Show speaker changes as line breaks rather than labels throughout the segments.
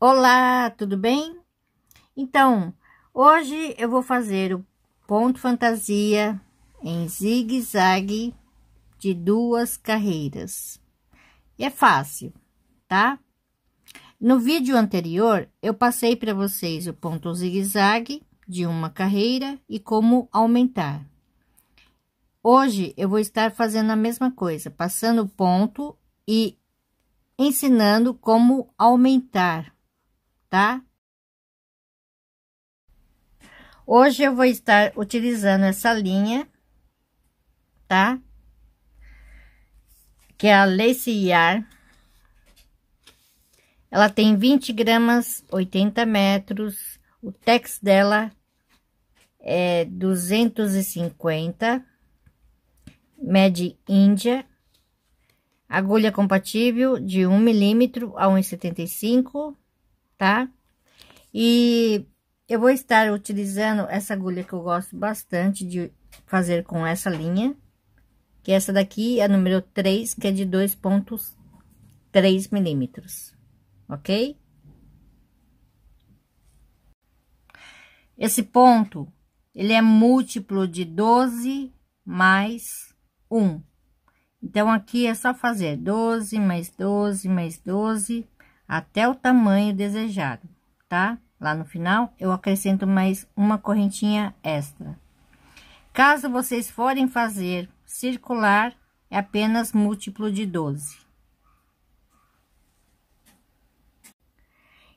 Olá, tudo bem? Então, hoje eu vou fazer o ponto fantasia em zigue-zague de duas carreiras. E é fácil, tá? No vídeo anterior, eu passei para vocês o ponto zigue-zague de uma carreira e como aumentar. Hoje eu vou estar fazendo a mesma coisa, passando o ponto e ensinando como aumentar tá? Hoje eu vou estar utilizando essa linha, tá? Que é a Lace Yar. Ela tem 20 gramas, 80 metros. O tex dela é 250. Mede Índia. Agulha compatível de 1 milímetro a 1,75 tá? E eu vou estar utilizando essa agulha que eu gosto bastante de fazer com essa linha, que essa daqui é a número 3, que é de 2.3 milímetros, ok? Esse ponto, ele é múltiplo de 12 mais 1. Então, aqui é só fazer 12 mais 12 mais 12 até o tamanho desejado, tá? Lá no final, eu acrescento mais uma correntinha extra. Caso vocês forem fazer circular, é apenas múltiplo de 12.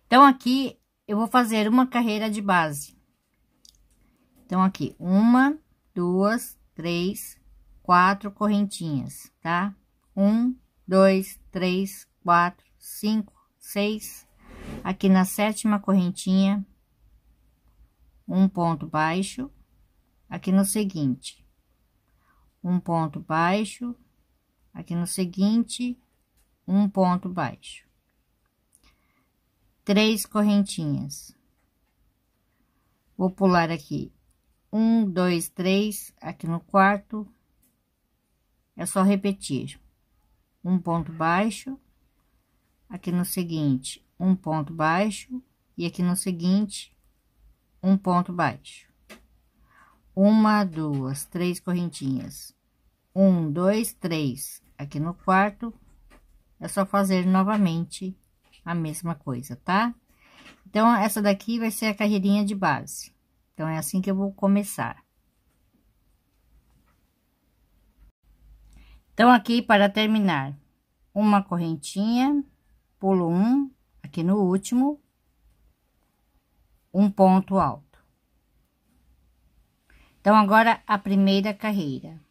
Então, aqui, eu vou fazer uma carreira de base. Então, aqui, uma, duas, três, quatro correntinhas, tá? Um, dois, três, quatro, cinco, seis aqui na sétima correntinha, um ponto baixo, aqui no seguinte, um ponto baixo, aqui no seguinte, um ponto baixo. Três correntinhas. Vou pular aqui, um, dois, três, aqui no quarto, é só repetir. Um ponto baixo, aqui no seguinte, um ponto baixo e aqui no seguinte, um ponto baixo. Uma, duas, três correntinhas. Um, dois, três. Aqui no quarto, é só fazer novamente a mesma coisa, tá? Então, essa daqui vai ser a carreirinha de base. Então, é assim que eu vou começar. Então, aqui para terminar, uma correntinha pulo um, aqui no último, um ponto alto. Então, agora a primeira carreira.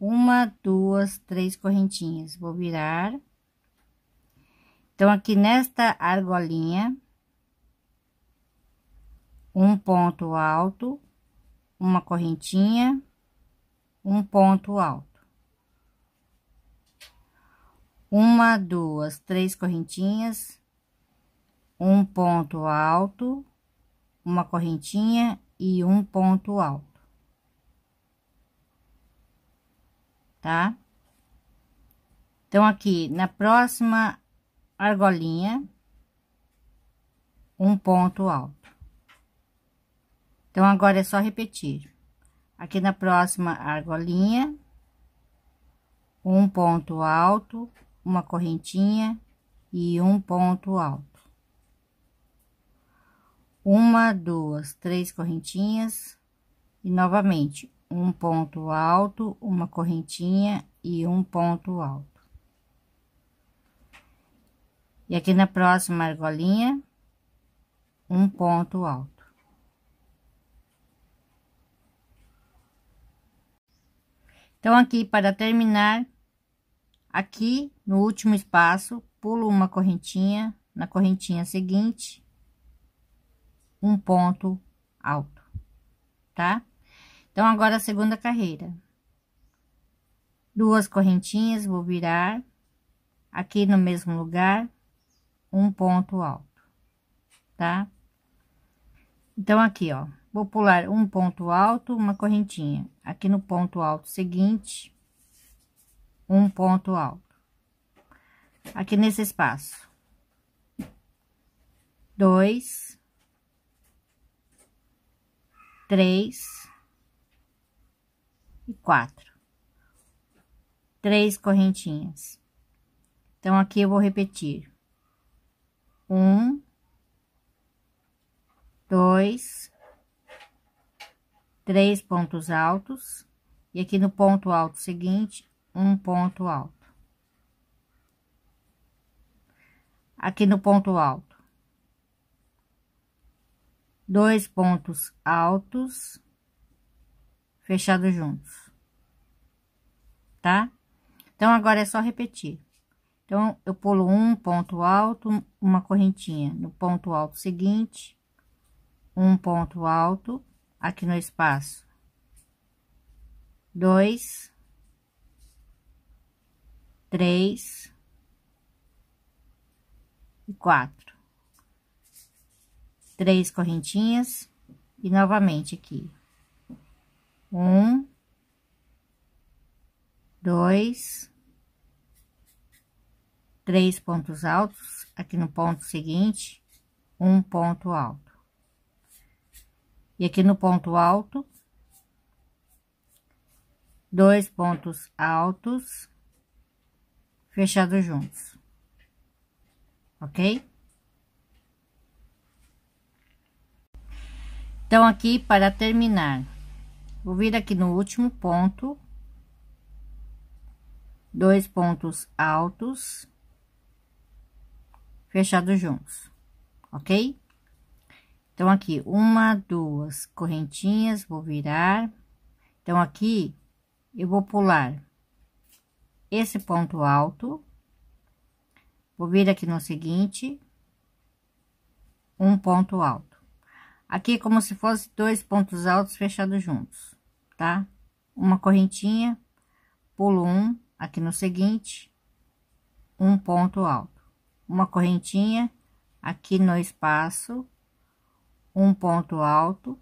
Uma, duas, três correntinhas. Vou virar. Então, aqui nesta argolinha, um ponto alto, uma correntinha, um ponto alto uma, duas, três correntinhas, um ponto alto, uma correntinha e um ponto alto, tá? Então, aqui na próxima argolinha, um ponto alto. Então, agora é só repetir. Aqui na próxima argolinha, um ponto alto, uma correntinha e um ponto alto. Uma, duas, três correntinhas e novamente um ponto alto, uma correntinha e um ponto alto. E aqui na próxima argolinha, um ponto alto. Então, aqui para terminar, Aqui, no último espaço, pulo uma correntinha, na correntinha seguinte, um ponto alto, tá? Então, agora a segunda carreira. Duas correntinhas, vou virar aqui no mesmo lugar, um ponto alto, tá? Então, aqui, ó, vou pular um ponto alto, uma correntinha. Aqui no ponto alto seguinte, um ponto alto. Aqui nesse espaço. Dois. Três. E quatro. Três correntinhas. Então, aqui eu vou repetir. Um. Dois. Três pontos altos. E aqui no ponto alto seguinte, um ponto alto. Aqui no ponto alto. Dois pontos altos fechados juntos. Tá? Então, agora é só repetir. Então, eu pulo um ponto alto, uma correntinha no ponto alto seguinte, um ponto alto aqui no espaço, dois três e quatro. Três correntinhas e novamente aqui. Um, dois, três pontos altos, aqui no ponto seguinte, um ponto alto. E aqui no ponto alto, dois pontos altos fechados juntos, ok? Então, aqui para terminar, vou vir aqui no último ponto, dois pontos altos, fechados juntos, ok? Então, aqui, uma, duas correntinhas, vou virar. Então, aqui, eu vou pular esse ponto alto, vou vir aqui no seguinte, um ponto alto. Aqui é como se fosse dois pontos altos fechados juntos, tá? Uma correntinha, pulo um, aqui no seguinte, um ponto alto. Uma correntinha, aqui no espaço, um ponto alto,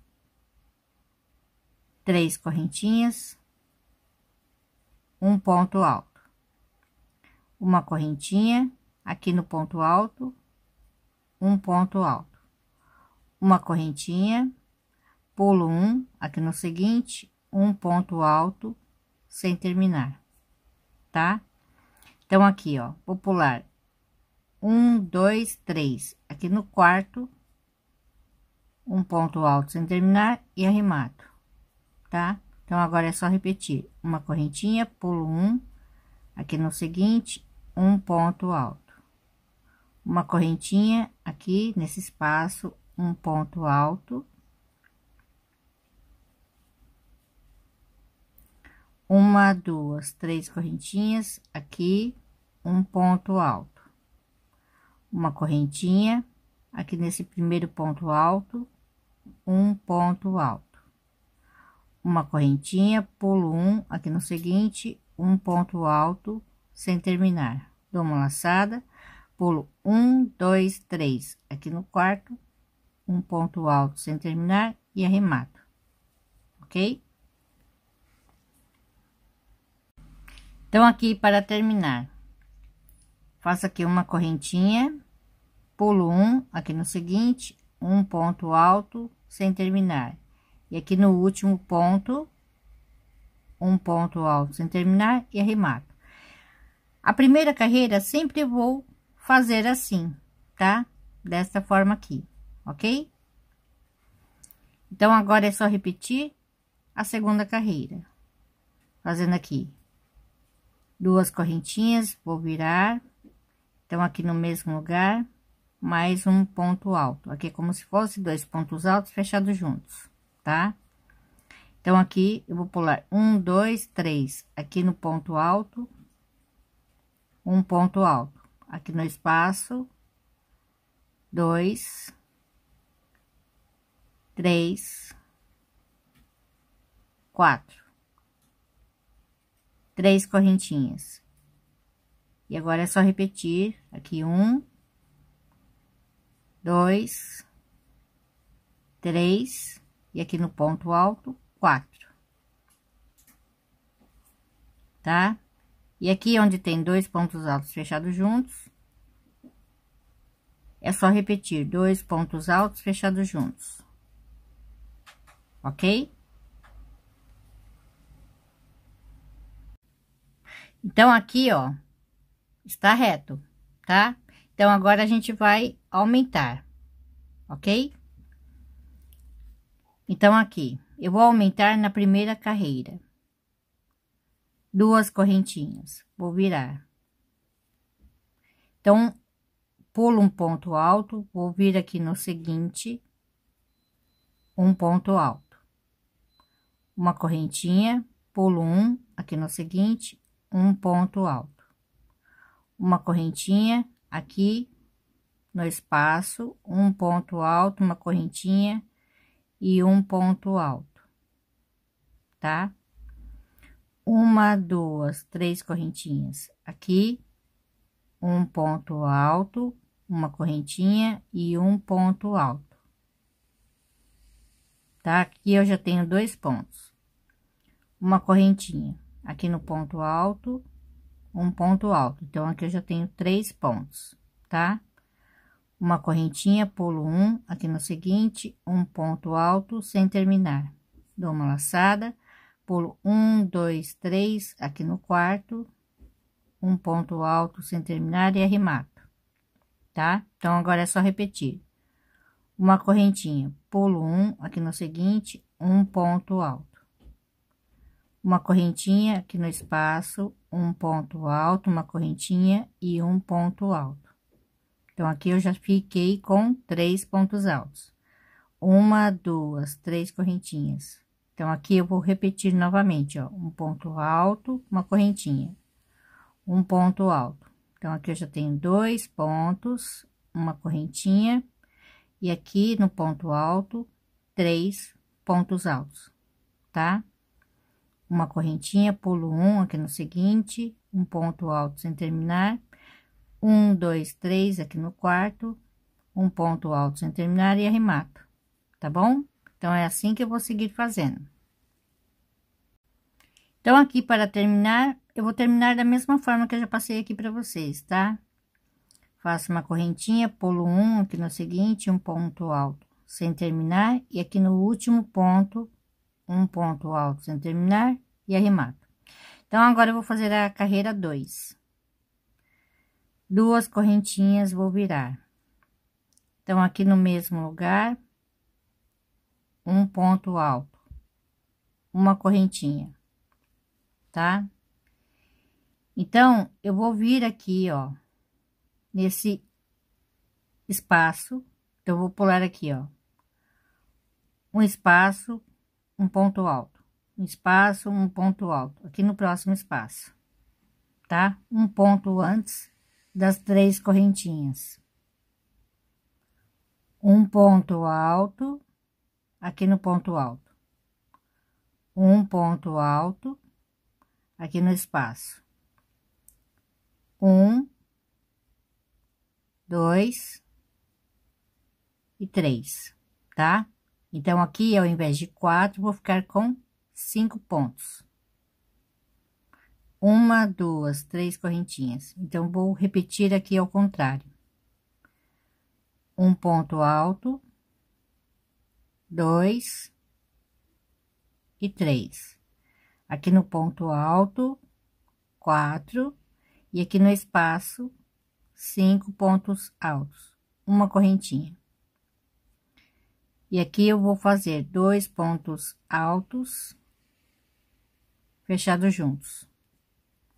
três correntinhas, um ponto alto uma correntinha aqui no ponto alto, um ponto alto, uma correntinha, pulo um aqui no seguinte, um ponto alto sem terminar, tá? Então, aqui ó, vou pular um, dois, três, aqui no quarto, um ponto alto sem terminar e arremato, tá? Então, agora é só repetir uma correntinha, pulo um aqui no seguinte, um ponto alto. Uma correntinha aqui nesse espaço, um ponto alto. Uma, duas, três correntinhas aqui, um ponto alto. Uma correntinha aqui nesse primeiro ponto alto, um ponto alto. Uma correntinha, pulo um aqui no seguinte, um ponto alto sem terminar. Dou uma laçada, pulo um, dois, três aqui no quarto, um ponto alto sem terminar e arremato, ok? Então, aqui para terminar, faço aqui uma correntinha, pulo um aqui no seguinte, um ponto alto sem terminar, e aqui no último ponto, um ponto alto sem terminar e arremato. A primeira carreira, sempre vou fazer assim, tá? Dessa forma aqui, ok? Então, agora é só repetir a segunda carreira. Fazendo aqui duas correntinhas, vou virar. Então, aqui no mesmo lugar, mais um ponto alto. Aqui é como se fosse dois pontos altos fechados juntos, tá? Então, aqui eu vou pular um, dois, três. Aqui no ponto alto, um ponto alto. Aqui no espaço, dois, três, quatro. Três correntinhas. E agora é só repetir aqui um, dois, três, e aqui no ponto alto, quatro. Tá? E aqui, onde tem dois pontos altos fechados juntos, é só repetir dois pontos altos fechados juntos. Ok? Então, aqui, ó, está reto, tá? Então, agora a gente vai aumentar, ok? Então, aqui, eu vou aumentar na primeira carreira duas correntinhas, vou virar. Então, pulo um ponto alto, vou vir aqui no seguinte, um ponto alto. Uma correntinha, pulo um, aqui no seguinte, um ponto alto. Uma correntinha, aqui no espaço, um ponto alto, uma correntinha e um ponto alto, tá? uma, duas, três correntinhas aqui, um ponto alto, uma correntinha e um ponto alto. Tá? Aqui eu já tenho dois pontos. Uma correntinha aqui no ponto alto, um ponto alto. Então, aqui eu já tenho três pontos, tá? Uma correntinha, pulo um, aqui no seguinte, um ponto alto sem terminar. Dou uma laçada Pulo um, dois, três, aqui no quarto, um ponto alto sem terminar e arremato, tá? Então, agora é só repetir. Uma correntinha, pulo um, aqui no seguinte, um ponto alto. Uma correntinha aqui no espaço, um ponto alto, uma correntinha e um ponto alto. Então, aqui eu já fiquei com três pontos altos. Uma, duas, três correntinhas. Então, aqui eu vou repetir novamente, ó, um ponto alto, uma correntinha, um ponto alto. Então, aqui eu já tenho dois pontos, uma correntinha, e aqui no ponto alto, três pontos altos, tá? Uma correntinha, pulo um aqui no seguinte, um ponto alto sem terminar, um, dois, três aqui no quarto, um ponto alto sem terminar e arremato, tá bom? Então, é assim que eu vou seguir fazendo. Então, aqui para terminar, eu vou terminar da mesma forma que eu já passei aqui para vocês, tá? Faço uma correntinha, pulo um aqui no seguinte, um ponto alto sem terminar, e aqui no último ponto, um ponto alto sem terminar, e arremato. Então, agora eu vou fazer a carreira 2. Duas correntinhas vou virar. Então, aqui no mesmo lugar, um ponto alto, uma correntinha, tá? Então, eu vou vir aqui, ó, nesse espaço, eu vou pular aqui, ó, um espaço, um ponto alto, um espaço, um ponto alto, aqui no próximo espaço, tá? Um ponto antes das três correntinhas. Um ponto alto, aqui no ponto alto. Um ponto alto aqui no espaço. Um, dois e três, tá? Então, aqui, ao invés de quatro, vou ficar com cinco pontos. Uma, duas, três correntinhas. Então, vou repetir aqui ao contrário. Um ponto alto, dois e três. Aqui no ponto alto, quatro, e aqui no espaço, cinco pontos altos, uma correntinha. E aqui eu vou fazer dois pontos altos fechados juntos,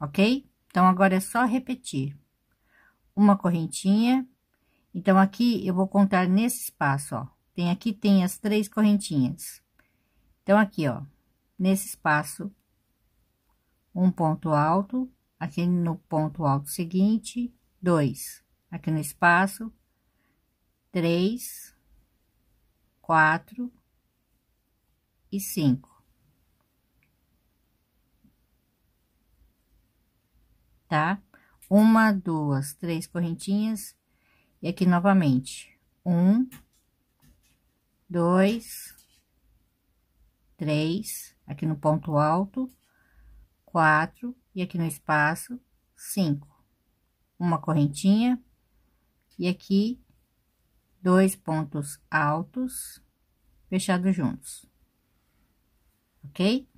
ok? Então, agora é só repetir. Uma correntinha. Então, aqui eu vou contar nesse espaço, ó. Tem aqui, tem as três correntinhas. Então, aqui, ó, nesse espaço, um ponto alto, aqui no ponto alto seguinte, dois. Aqui no espaço, três, quatro e cinco. Tá? Uma, duas, três correntinhas. E aqui novamente, um, dois, três, aqui no ponto alto, quatro, e aqui no espaço, cinco. Uma correntinha, e aqui, dois pontos altos, fechados juntos, ok?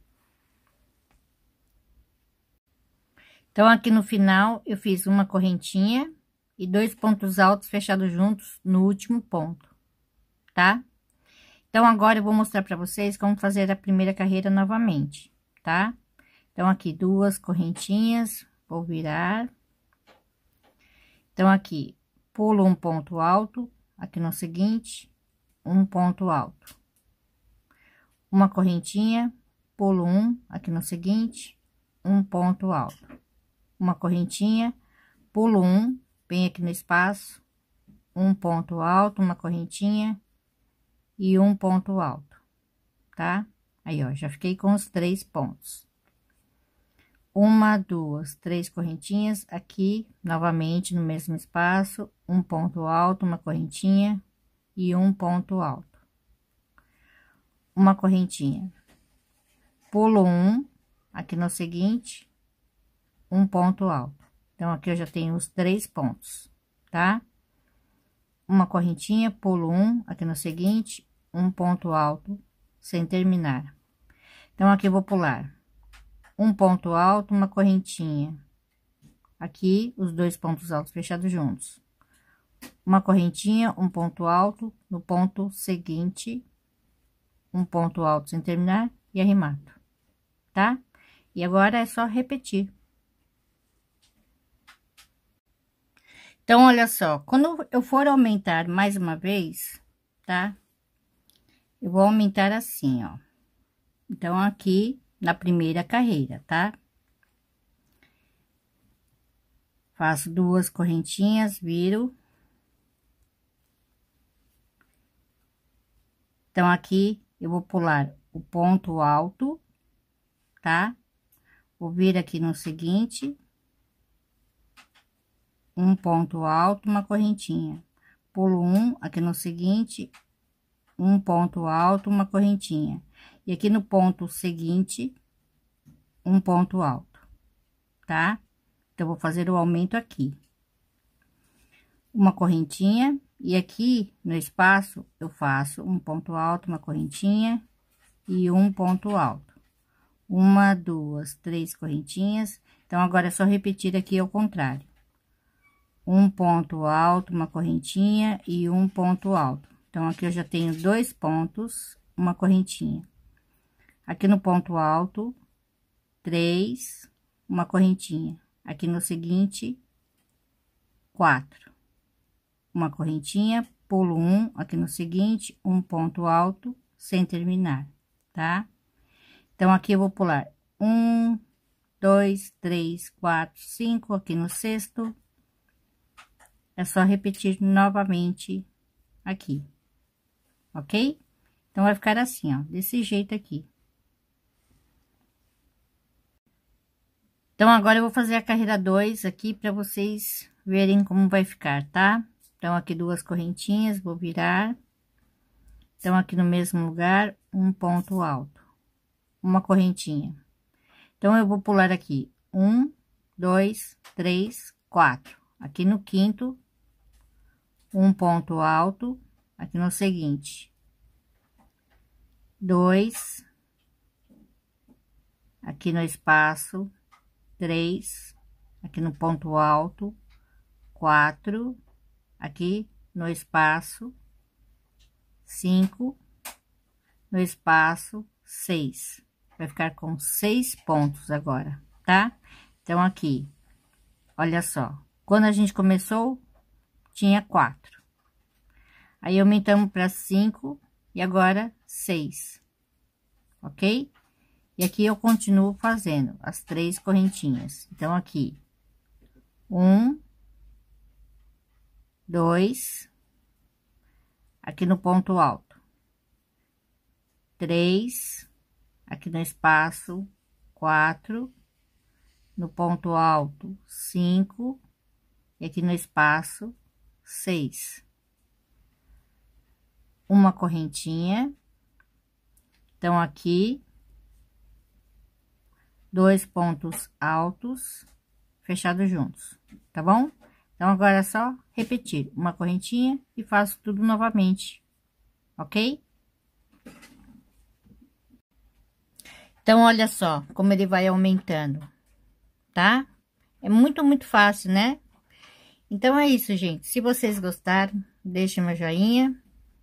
Então, aqui no final, eu fiz uma correntinha e dois pontos altos fechados juntos no último ponto, tá? Então, agora eu vou mostrar para vocês como fazer a primeira carreira novamente, tá? Então, aqui duas correntinhas, vou virar. Então, aqui, pulo um ponto alto, aqui no seguinte, um ponto alto. Uma correntinha, pulo um, aqui no seguinte, um ponto alto. Uma correntinha, pulo um, bem aqui no espaço, um ponto alto, uma correntinha, e um ponto alto, tá? Aí, ó, já fiquei com os três pontos. Uma, duas, três correntinhas aqui, novamente no mesmo espaço, um ponto alto, uma correntinha e um ponto alto. Uma correntinha. Pulo um, aqui no seguinte, um ponto alto. Então, aqui eu já tenho os três pontos, tá? Uma correntinha, pulo um, aqui no seguinte, um ponto alto sem terminar. Então, aqui eu vou pular um ponto alto, uma correntinha. Aqui, os dois pontos altos fechados juntos. Uma correntinha, um ponto alto, no ponto seguinte, um ponto alto sem terminar e arremato tá? E agora é só repetir. Então, olha só, quando eu for aumentar mais uma vez, tá? Eu vou aumentar assim, ó. Então, aqui na primeira carreira, tá? Faço duas correntinhas, viro. Então, aqui eu vou pular o ponto alto, tá? Vou vir aqui no seguinte. Um ponto alto, uma correntinha. Pulo um, aqui no seguinte, um ponto alto, uma correntinha. E aqui no ponto seguinte, um ponto alto, tá? Então, vou fazer o aumento aqui. Uma correntinha, e aqui no espaço, eu faço um ponto alto, uma correntinha e um ponto alto. Uma, duas, três correntinhas. Então, agora é só repetir aqui ao contrário. Um ponto alto, uma correntinha e um ponto alto então, aqui eu já tenho dois pontos, uma correntinha. Aqui no ponto alto, três, uma correntinha. Aqui no seguinte, quatro. Uma correntinha, pulo um, aqui no seguinte, um ponto alto, sem terminar, tá? Então, aqui eu vou pular um, dois, três, quatro, cinco, aqui no sexto. É só repetir novamente aqui ok? Então, vai ficar assim, ó, desse jeito aqui. Então, agora eu vou fazer a carreira 2 aqui para vocês verem como vai ficar, tá? Então, aqui duas correntinhas, vou virar. Então, aqui no mesmo lugar, um ponto alto, uma correntinha. Então, eu vou pular aqui, um, dois, três, quatro. Aqui no quinto, um ponto alto, aqui no seguinte. Dois, aqui no espaço, três, aqui no ponto alto, quatro, aqui no espaço, cinco, no espaço, seis. Vai ficar com seis pontos agora, tá? Então, aqui, olha só, quando a gente começou, tinha quatro. Aí, aumentamos para cinco e agora seis, ok? E aqui eu continuo fazendo as três correntinhas. Então, aqui, um, dois, aqui no ponto alto, três, aqui no espaço, quatro, no ponto alto, cinco, e aqui no espaço, seis uma correntinha. Então, aqui, dois pontos altos fechados juntos, tá bom? Então, agora é só repetir uma correntinha e faço tudo novamente, ok? Então, olha só como ele vai aumentando, tá? É muito, muito fácil, né? Então, é isso, gente. Se vocês gostaram, deixem meu joinha